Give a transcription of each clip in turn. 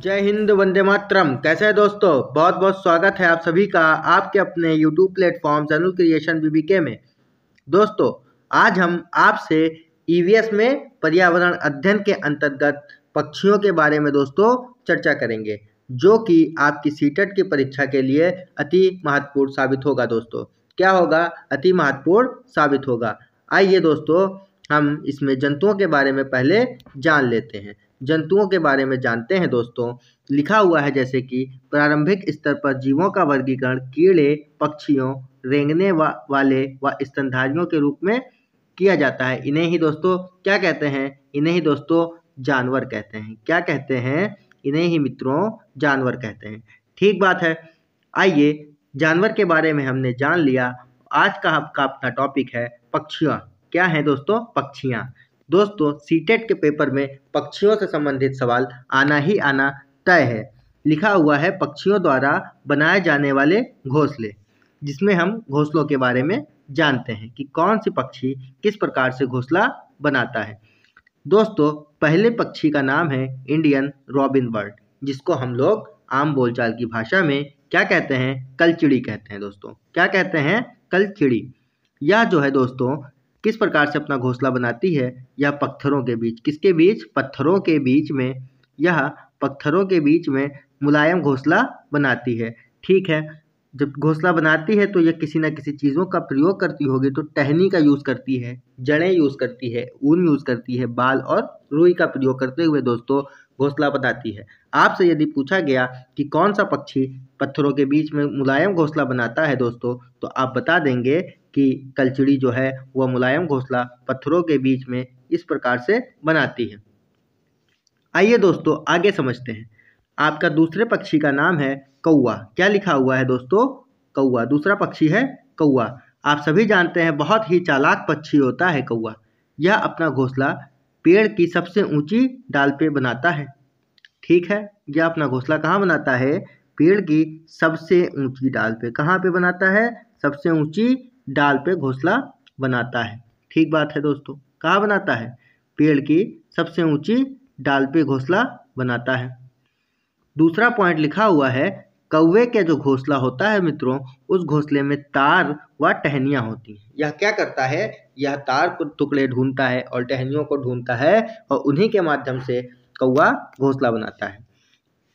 जय हिंद वंदे मातरम कैसे हैं दोस्तों बहुत बहुत स्वागत है आप सभी का आपके अपने YouTube platform general creation BBK में दोस्तों आज हम आपसे ईवीएस e में पर्यावरण अध्ययन के अंतर्गत पक्षियों के बारे में दोस्तों चर्चा करेंगे जो कि आपकी सीटेट e की परीक्षा के लिए अति महत्वपूर्ण साबित होगा दोस्तों क्या होगा अति महत्वपूर्ण साबित होगा आइए दोस्तों हम इसमें जंतुओं के बारे में पहले जान लेते हैं जंतुओं के बारे में जानते हैं दोस्तों लिखा हुआ है जैसे कि प्रारंभिक स्तर पर जीवों का वर्गीकरण कीड़े पक्षियों रेंगने वा, वाले व स्तनधारियों के रूप में किया जाता है इन्हें ही दोस्तों क्या कहते हैं इन्हें ही दोस्तों जानवर कहते हैं क्या कहते हैं इन्हें ही मित्रों जानवर कहते हैं ठीक बात है आइए जानवर के बारे में हमने जान लिया आज का आपका अपना टॉपिक है पक्षियाँ क्या है दोस्तों पक्षियाँ दोस्तों सीटेट e के पेपर में पक्षियों से संबंधित सवाल आना ही आना तय है लिखा हुआ है पक्षियों द्वारा बनाए जाने वाले घोंसले जिसमें हम घोंसलों के बारे में जानते हैं कि कौन सी पक्षी किस प्रकार से घोंसला बनाता है दोस्तों पहले पक्षी का नाम है इंडियन रॉबिन बर्ड जिसको हम लोग आम बोलचाल की भाषा में क्या कहते हैं कलचिड़ी कहते हैं दोस्तों क्या कहते हैं कलचिड़ी यह जो है दोस्तों किस प्रकार से अपना घोंसला बनाती है यह पत्थरों के बीच किसके बीच पत्थरों के बीच में यह पत्थरों के बीच में मुलायम घोंसला बनाती है ठीक है जब घोंसला बनाती है तो यह किसी न किसी चीज़ों का प्रयोग करती होगी तो टहनी का यूज़ करती है जड़ें यूज़ करती है ऊन यूज़ करती है बाल और रुई का प्रयोग करते हुए दोस्तों घोंसला बनाती है आपसे यदि पूछा गया कि कौन सा पक्षी पत्थरों के बीच में मुलायम घोंसला बनाता है दोस्तों तो आप बता देंगे की कलचड़ी जो है वह मुलायम घोंसला पत्थरों के बीच में इस प्रकार से बनाती है आइए दोस्तों आगे समझते हैं आपका दूसरे पक्षी का नाम है कौआ क्या लिखा हुआ है दोस्तों कौआ दूसरा पक्षी है कौआ आप सभी जानते हैं बहुत ही चालाक पक्षी होता है कौआ यह अपना घोंसला पेड़ की सबसे ऊंची डाल पे बनाता है ठीक है यह अपना घोंसला कहाँ बनाता है पेड़ की सबसे ऊंची डाल पे कहाँ पे बनाता है सबसे ऊंची डाल पे घोंसला बनाता है ठीक बात है दोस्तों कहाँ बनाता है पेड़ की सबसे ऊंची डाल पे घोंसला बनाता है दूसरा पॉइंट लिखा हुआ है कौवे के जो घोंसला होता है मित्रों उस घोंसले में तार व टहनियाँ होती हैं यह क्या करता है यह तार को टुकड़े ढूंढता है और टहनियों को ढूंढता है और उन्हीं के माध्यम से कौवा घोंसला बनाता है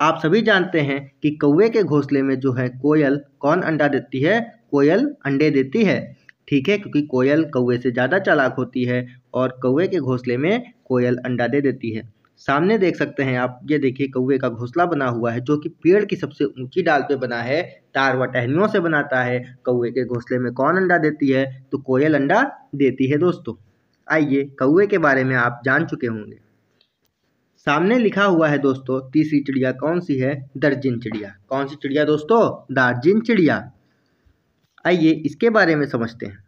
आप सभी जानते हैं कि कौवे के घोंसले में जो है कोयल कौन अंडा देती है कोयल अंडे देती है ठीक है क्योंकि कोयल कौए से ज़्यादा चालाक होती है और कौए के घोंसले में कोयल अंडा दे देती है सामने देख सकते हैं आप ये देखिए कौए का घोंसला बना हुआ है जो कि पेड़ की सबसे ऊंची डाल पे बना है तार व टहनियों से बनाता है कौवे के घोंसले में कौन अंडा देती है तो कोयल अंडा देती है दोस्तों आइए कौए के बारे में आप जान चुके होंगे सामने लिखा हुआ है दोस्तों तीसरी चिड़िया कौन सी है दर्जिन चिड़िया कौन सी चिड़िया दोस्तों दार्जिन चिड़िया आइए इसके बारे में समझते हैं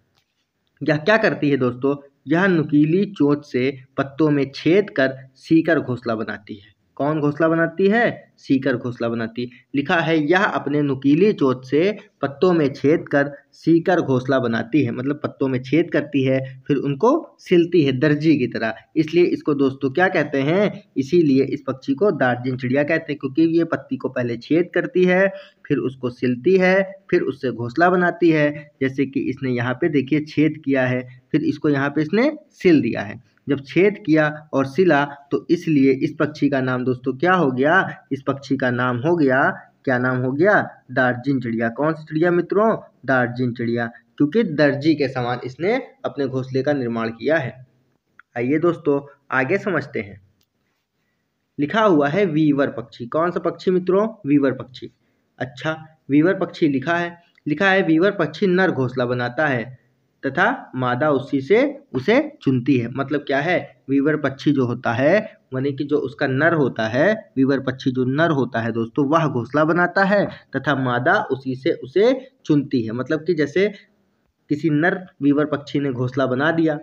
यह क्या करती है दोस्तों यह नुकीली चोट से पत्तों में छेद कर सीकर घोंसला बनाती है कौन घोंसला बनाती है सीकर घोंसला बनाती लिखा है यह अपने नुकीली चोट से पत्तों में छेद कर सीकर घोंसला बनाती है मतलब पत्तों में छेद करती है फिर उनको सिलती है दर्जी की तरह इसलिए इसको दोस्तों क्या कहते हैं इसीलिए इस पक्षी को दार्जिन चिड़िया कहते हैं क्योंकि ये पत्ती को पहले छेद करती है फिर उसको सिलती है फिर उससे घोंसला बनाती है जैसे कि इसने यहाँ पे देखिए छेद किया है फिर इसको यहाँ पे इसने सिल दिया है जब छेद किया और सिला तो इसलिए इस पक्षी का नाम दोस्तों क्या हो गया इस पक्षी का नाम हो गया क्या नाम हो गया दार्जिन चिड़िया कौन सी चिड़िया मित्रों दार्जिन चिड़िया क्योंकि दर्जी के समान इसने अपने घोंसले का निर्माण किया है आइए दोस्तों आगे समझते हैं लिखा हुआ है वीवर पक्षी कौन सा पक्षी मित्रों वीवर पक्षी अच्छा वीवर पक्षी लिखा है लिखा है वीवर पक्षी नर घोंसला बनाता है तथा मादा उसी से उसे चुनती है मतलब क्या है वीवर पक्षी जो होता है यानी कि जो उसका नर होता है वीवर पक्षी जो नर होता है दोस्तों वह घोंसला बनाता है तथा मादा उसी से उसे चुनती है मतलब कि जैसे किसी नर वीवर पक्षी ने घोंसला बना दिया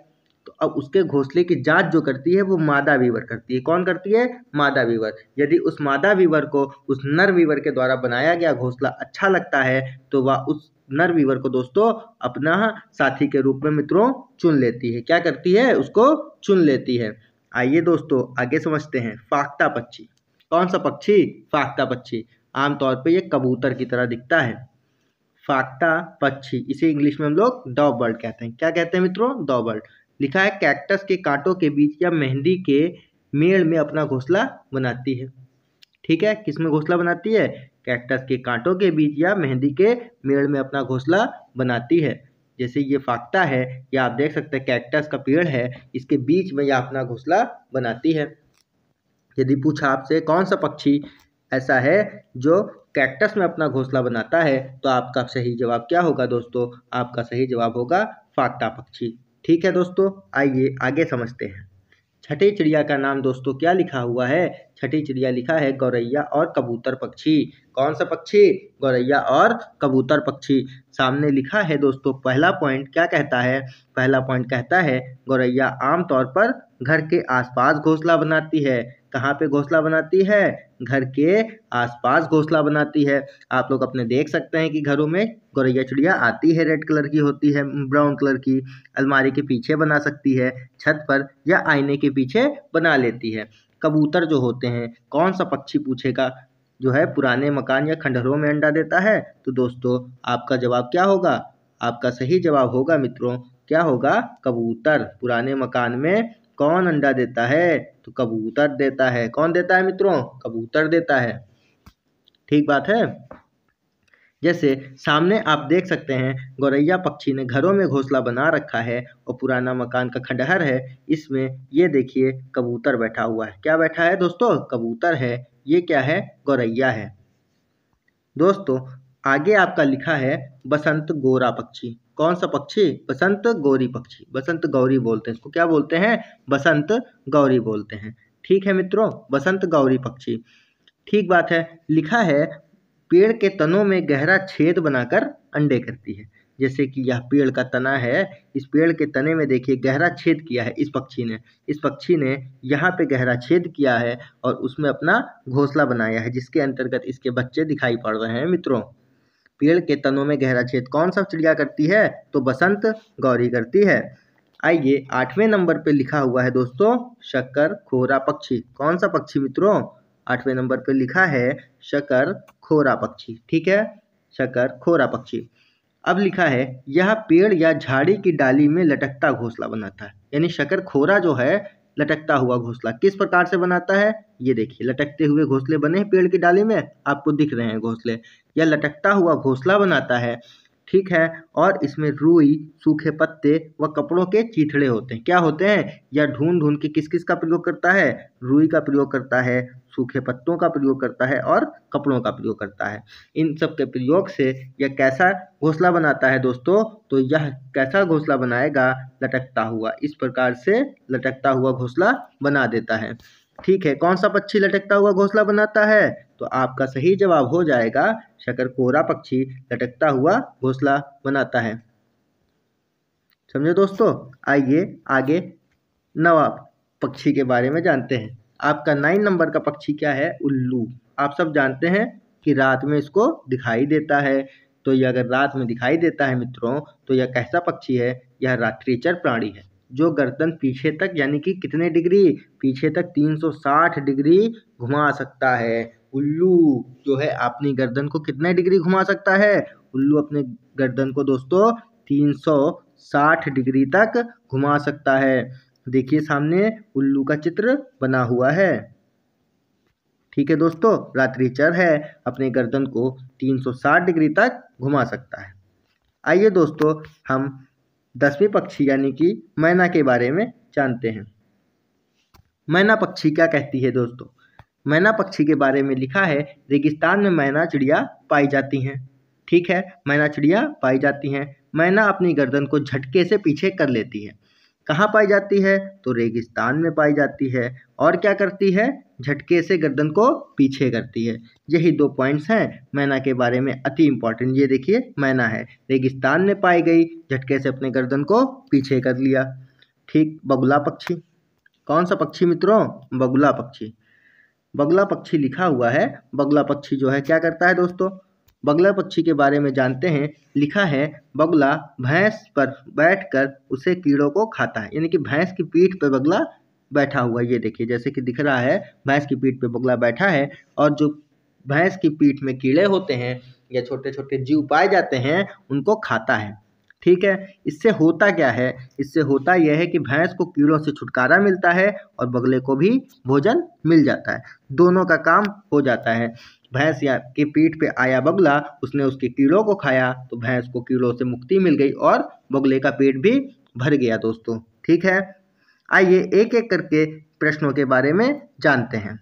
तो अब उसके घोंसले की जांच जो करती है वो मादा वीवर करती है कौन करती है मादा वीवर यदि उस मादा वीवर को उस नर वीवर के द्वारा बनाया गया घोंसला अच्छा लगता है तो वह उस नर वीवर को दोस्तों अपना साथी के रूप में मित्रों चुन लेती है क्या करती है उसको चुन लेती है आइए दोस्तों आगे समझते हैं फाख्ता पक्षी कौन सा पक्षी फाख्ता पक्षी आमतौर पर यह कबूतर की तरह दिखता है फाख्ता पक्षी इसे इंग्लिश में हम लोग डॉ बर्ड कहते हैं क्या कहते हैं मित्रों डॉ बर्ड लिखा है कैक्टस के कांटों के बीच या मेहंदी के मेड़ में अपना घोंसला बनाती है ठीक है किसमें घोंसला बनाती है कैक्टस के कांटों के बीच या मेहंदी के मेड़ में अपना घोंसला बनाती है जैसे ये फाकता है या आप देख सकते हैं कैक्टस का पेड़ है इसके बीच में यह अपना घोंसला बनाती है यदि पूछा आपसे कौन सा पक्षी ऐसा है जो कैक्टस में अपना घोंसला बनाता है तो आपका सही जवाब क्या होगा दोस्तों आपका सही जवाब होगा फाकता पक्षी ठीक है दोस्तों आइए आगे समझते हैं छठी चिड़िया का नाम दोस्तों क्या लिखा हुआ है छठी चिड़िया लिखा है गौरैया और कबूतर पक्षी कौन सा पक्षी गौरैया और कबूतर पक्षी सामने लिखा है दोस्तों पहला पॉइंट क्या कहता है पहला पॉइंट कहता है गौरैया आमतौर पर घर के आसपास घोंसला बनाती है कहाँ पे घोंसला बनाती है घर के आसपास घोंसला बनाती है आप लोग अपने देख सकते हैं कि घरों में गौरैया चिड़िया आती है रेड कलर की होती है ब्राउन कलर की अलमारी के पीछे बना सकती है छत पर या आईने के पीछे बना लेती है कबूतर जो होते हैं कौन सा पक्षी पूछेगा जो है पुराने मकान या खंडहरों में अंडा देता है तो दोस्तों आपका जवाब क्या होगा आपका सही जवाब होगा मित्रों क्या होगा कबूतर पुराने मकान में कौन अंडा देता है तो कबूतर देता है कौन देता है मित्रों कबूतर देता है ठीक बात है जैसे सामने आप देख सकते हैं गौरैया पक्षी ने घरों में घोंसला बना रखा है और पुराना मकान का खंडहर है इसमें ये देखिए कबूतर बैठा हुआ है क्या बैठा है दोस्तों कबूतर है ये क्या है गौरैया है दोस्तों आगे आपका लिखा है बसंत गोरा पक्षी कौन सा पक्षी बसंत गौरी पक्षी बसंत गौरी बोलते हैं इसको क्या बोलते हैं बसंत गौरी बोलते हैं ठीक है मित्रों बसंत गौरी पक्षी ठीक बात है लिखा है पेड़ के तनों में गहरा छेद बनाकर अंडे करती है जैसे कि यह पेड़ का तना है इस पेड़ के तने में देखिए गहरा छेद किया है इस पक्षी ने इस पक्षी ने यहाँ पे गहरा छेद किया है और उसमें अपना घोंसला बनाया है जिसके अंतर्गत इसके बच्चे दिखाई पड़ रहे हैं मित्रों पेड़ के तनों में गहरा छेद कौन सा चिड़िया करती है तो बसंत गौरी करती है आइए आठवें नंबर पे लिखा हुआ है दोस्तों शक्कर खोरा पक्षी कौन सा पक्षी मित्रों आठवें नंबर पे लिखा है शकर खोरा पक्षी ठीक है शकर खोरा पक्षी अब लिखा है यह पेड़ या झाड़ी की डाली में लटकता घोंसला बनाता है यानी शकर खोरा जो है लटकता हुआ घोंसला किस प्रकार से बनाता है ये देखिए लटकते हुए घोंसले बने हैं पेड़ की डाली में आपको दिख रहे हैं घोंसले या लटकता हुआ घोंसला बनाता है ठीक है और इसमें रुई सूखे पत्ते व कपड़ों के चीथड़े होते हैं क्या होते हैं यह ढूंढ ढूंढ के किस किस का प्रयोग करता है रुई का प्रयोग करता है सूखे पत्तों का प्रयोग करता है और कपड़ों का प्रयोग करता है इन सब के प्रयोग से यह कैसा घोंसला बनाता है दोस्तों तो यह कैसा घोंसला बनाएगा लटकता हुआ इस प्रकार से लटकता हुआ घोंसला बना देता है ठीक है कौन सा पक्षी लटकता हुआ घोंसला बनाता है तो आपका सही जवाब हो जाएगा शकर पक्षी लटकता हुआ घोंसला बनाता है समझे दोस्तों आइए आगे नवा पक्षी के बारे में जानते हैं आपका नाइन नंबर का पक्षी क्या है उल्लू आप सब जानते हैं कि रात में इसको दिखाई देता है तो यह अगर रात में दिखाई देता है मित्रों तो यह कैसा पक्षी है यह रात्रिचर प्राणी है जो गर्दन पीछे तक यानी कि कितने डिग्री पीछे तक 360 डिग्री घुमा सकता है उल्लू जो है अपनी गर्दन को कितने डिग्री घुमा सकता है उल्लू अपने गर्दन को दोस्तों 360 डिग्री तक घुमा सकता है देखिए सामने उल्लू का चित्र बना हुआ है ठीक है दोस्तों रात्रि चर है अपने गर्दन को 360 डिग्री तक घुमा सकता है आइए दोस्तों हम दसवीं पक्षी यानी कि मैना के बारे में जानते हैं मैना पक्षी क्या कहती है दोस्तों मैना पक्षी के बारे में लिखा है रेगिस्तान में मैना चिड़िया पाई जाती हैं ठीक है मैना चिड़िया पाई जाती हैं मैना अपनी गर्दन को झटके से पीछे कर लेती है कहाँ पाई जाती है तो रेगिस्तान में पाई जाती है और क्या करती है झटके से गर्दन को पीछे करती है यही दो पॉइंट्स हैं मैना के बारे में अति इम्पॉर्टेंट ये देखिए मैना है रेगिस्तान में पाई गई झटके से अपने गर्दन को पीछे कर लिया ठीक बगुला पक्षी कौन सा पक्षी मित्रों बगुला पक्षी बगला पक्षी लिखा हुआ है बगला पक्षी जो है क्या करता है दोस्तों बगला पक्षी के बारे में जानते हैं लिखा है बगला भैंस पर बैठकर उसे कीड़ों को खाता है यानी कि भैंस की पीठ पर बगला बैठा हुआ ये देखिए जैसे कि दिख रहा है भैंस की पीठ पर बगला बैठा है और जो भैंस की पीठ में कीड़े होते हैं या छोटे छोटे जीव पाए जाते हैं उनको खाता है ठीक है इससे होता क्या है इससे होता यह है कि भैंस को कीड़ों से छुटकारा मिलता है और बगले को भी भोजन मिल जाता है दोनों का काम हो जाता है भैंस या के पीठ पे आया बगला उसने उसके कीड़ों को खाया तो भैंस को कीड़ों से मुक्ति मिल गई और बगले का पेट भी भर गया दोस्तों ठीक है आइए एक एक करके प्रश्नों के बारे में जानते हैं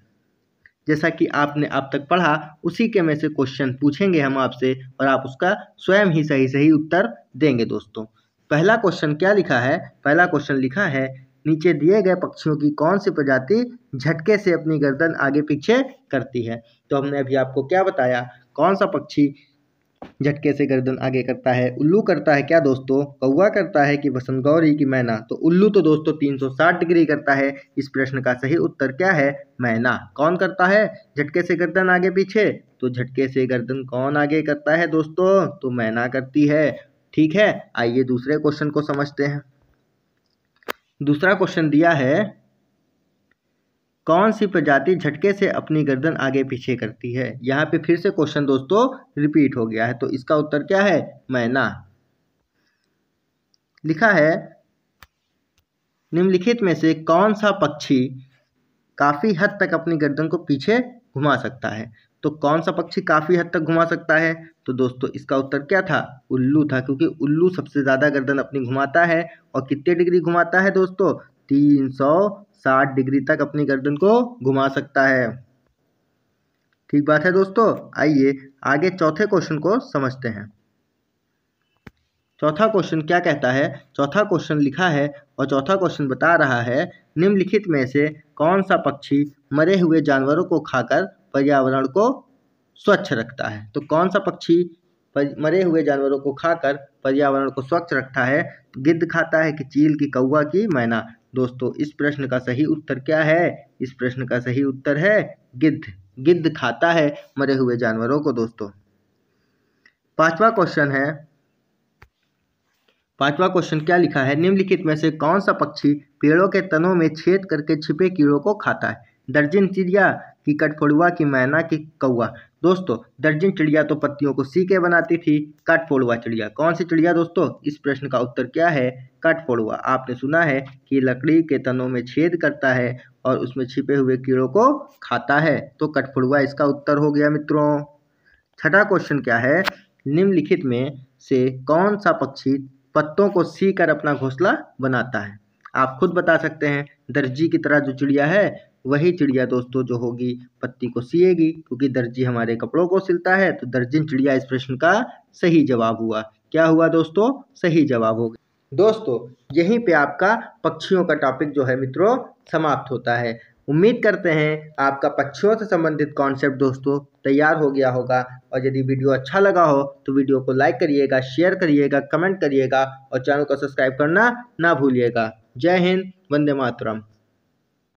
जैसा कि आपने अब तक पढ़ा उसी के में से क्वेश्चन पूछेंगे हम आपसे और आप उसका स्वयं ही सही सही उत्तर देंगे दोस्तों पहला क्वेश्चन क्या लिखा है पहला क्वेश्चन लिखा है नीचे दिए गए पक्षियों की कौन सी प्रजाति झटके से अपनी गर्दन आगे पीछे करती है तो हमने अभी आपको क्या बताया कौन सा पक्षी झटके से गर्दन आगे करता है उल्लू करता है क्या दोस्तों कौआ करता है कि वसंत गौरी की मैना तो उल्लू तो दोस्तों 360 डिग्री करता है इस प्रश्न का सही उत्तर क्या है मैना कौन करता है झटके से गर्दन आगे पीछे तो झटके से गर्दन कौन आगे करता है दोस्तों तो मैना करती है ठीक है आइए दूसरे क्वेश्चन को समझते हैं दूसरा क्वेश्चन दिया है कौन सी प्रजाति झटके से अपनी गर्दन आगे पीछे करती है यहाँ पे फिर से क्वेश्चन दोस्तों रिपीट हो गया है तो इसका उत्तर क्या है मैना लिखा है निम्नलिखित में से कौन सा पक्षी काफ़ी हद तक अपनी गर्दन को पीछे घुमा सकता है तो कौन सा पक्षी काफ़ी हद तक घुमा सकता है तो दोस्तों इसका उत्तर क्या था उल्लू था क्योंकि उल्लू सबसे ज़्यादा गर्दन अपनी घुमाता है और कितने डिग्री घुमाता है दोस्तों तीन सौ साठ डिग्री तक अपनी गर्दन को घुमा सकता है ठीक बात है दोस्तों आइए आगे चौथे क्वेश्चन को समझते हैं चौथा क्वेश्चन क्या कहता है चौथा क्वेश्चन लिखा है और चौथा क्वेश्चन बता रहा है निम्नलिखित में से कौन सा पक्षी मरे हुए जानवरों को खाकर पर्यावरण को स्वच्छ रखता है तो कौन सा पक्षी मरे हुए जानवरों को खाकर पर्यावरण को स्वच्छ रखता है तो गिद्ध खाता है कि चील की कौआ की मैना दोस्तों इस प्रश्न का सही उत्तर क्या है इस प्रश्न का सही उत्तर है गिद्ध गिद्ध खाता है मरे हुए जानवरों को दोस्तों पांचवा क्वेश्चन है पांचवा क्वेश्चन क्या लिखा है निम्नलिखित में से कौन सा पक्षी पेड़ों के तनों में छेद करके छिपे कीड़ों को खाता है दर्जिन चिड़िया की कटफोड़ुआ की मैना की कौआ दोस्तों दर्जन चिड़िया तो पत्तियों को सीके बनाती थी कटफोड़ुआ चिड़िया कौन सी चिड़िया दोस्तों इस प्रश्न का उत्तर क्या है कटफोड़ुआ आपने सुना है कि लकड़ी के तनों में छेद करता है और उसमें छिपे हुए कीड़ों को खाता है तो कटफोड़ुआ इसका उत्तर हो गया मित्रों छठा क्वेश्चन क्या है निम्नलिखित में से कौन सा पक्षी पत्तों को सी अपना घोंसला बनाता है आप खुद बता सकते हैं दर्जी की तरह जो चिड़िया है वही चिड़िया दोस्तों जो होगी पत्ती को सिएगी क्योंकि दर्जी हमारे कपड़ों को सिलता है तो दर्जिन चिड़िया इस प्रश्न का सही जवाब हुआ क्या हुआ दोस्तों सही जवाब हो गया दोस्तों यहीं पे आपका पक्षियों का टॉपिक जो है मित्रों समाप्त होता है उम्मीद करते हैं आपका पक्षियों से संबंधित कॉन्सेप्ट दोस्तों तैयार हो गया होगा और यदि वीडियो अच्छा लगा हो तो वीडियो को लाइक करिएगा शेयर करिएगा कमेंट करिएगा और चैनल को सब्सक्राइब करना ना भूलिएगा जय हिंद वंदे मातरम